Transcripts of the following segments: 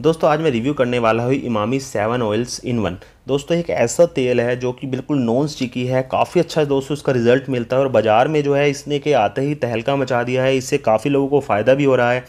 दोस्तों आज मैं रिव्यू करने वाला हूँ Emami seven oils in one दोस्तों एक ऐसा तेल है जो कि बिल्कुल नॉन स्टिकी है काफ़ी अच्छा दोस्तों इसका रिजल्ट मिलता है और बाज़ार में जो है इसने के आते ही तहलका मचा दिया है इससे काफ़ी लोगों को फ़ायदा भी हो रहा है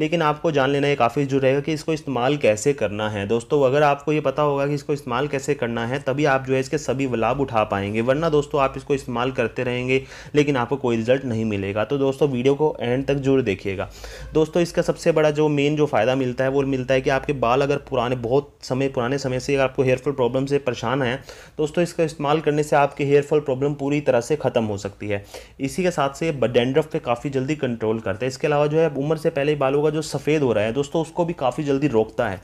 लेकिन आपको जान लेना ये काफ़ी जो रहेगा कि इसको इस्तेमाल कैसे करना है दोस्तों अगर आपको ये पता होगा कि इसको इस्तेमाल कैसे करना है तभी आप जो है इसके सभी लाभ उठा पाएंगे वरना दोस्तों आप इसको इस्तेमाल करते रहेंगे लेकिन आपको कोई रिजल्ट नहीं मिलेगा तो दोस्तों वीडियो को एंड तक जरूर देखिएगा दोस्तों इसका सबसे बड़ा जो मेन जो फ़ायदा मिलता है वो मिलता है कि आपके बाल अगर पुराने बहुत समय पुराने समय से अगर आपको हेयरफॉल प्रॉब्लम से परेशान हैं दोस्तों इसका इस्तेमाल करने से आपके हेयरफॉल प्रॉब्लम पूरी तरह से ख़त्म हो सकती है इसी के साथ से डेंड्रफ पे काफ़ी जल्दी कंट्रोल करता है इसके अलावा जो है उम्र से पहले बालों का होगा जो सफ़ेद हो रहा है दोस्तों उसको भी काफ़ी जल्दी रोकता है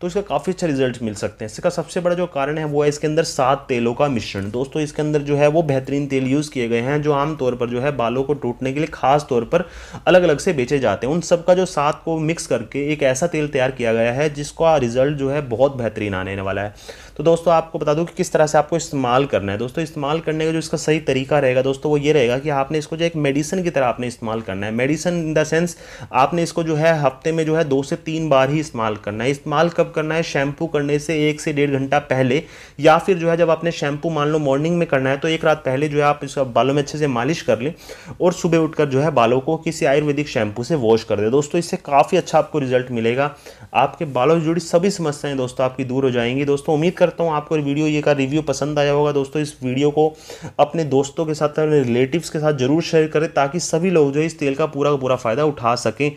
तो इसका काफ़ी अच्छा रिजल्ट मिल सकते हैं इसका सबसे बड़ा जो कारण है वो है इसके अंदर सात तेलों का मिश्रण दोस्तों इसके अंदर जो है वो बेहतरीन तेल यूज़ किए गए हैं जो आमतौर पर जो है बालों को टूटने के लिए खास तौर पर अलग अलग से बेचे जाते हैं उन सब का जो सात को मिक्स करके एक ऐसा तेल तैयार किया गया है जिसका रिजल्ट जो है बहुत बेहतरीन आने वाला है तो दोस्तों आपको बता दूँ कि किस तरह से आपको इस्तेमाल करना है दोस्तों इस्तेमाल करने का जो इसका सही तरीका रहेगा दोस्तों वो ये रहेगा कि आपने इसको जो एक मेडिसिन की तरह आपने इस्तेमाल करना है मेडिसिन इन द सेंस आपने इसको जो है है हफ्ते में जो है दो से तीन बार ही इस्तेमाल करना है इस्तेमाल कब करना है शैम्पू करने से एक से डेढ़ घंटा पहले या फिर जो है जब आपने शैम्पू मान लो मॉर्निंग में करना है तो एक रात पहले जो है आप इसका बालों में अच्छे से मालिश कर लें और सुबह उठकर जो है बालों को किसी आयुर्वेदिक शैम्पू से वॉश कर दे दोस्तों इससे काफ़ी अच्छा आपको रिजल्ट मिलेगा आपके बालों से जुड़ी सभी समस्याएं दोस्तों आपकी दूर हो जाएंगी दोस्तों उम्मीद करता हूँ आपको वीडियो ये का रिव्यू पसंद आया होगा दोस्तों इस वीडियो को अपने दोस्तों के साथ अपने रिलेटिव्स के साथ जरूर शेयर करें ताकि सभी लोग जो इस तेल का पूरा पूरा फ़ायदा उठा सकें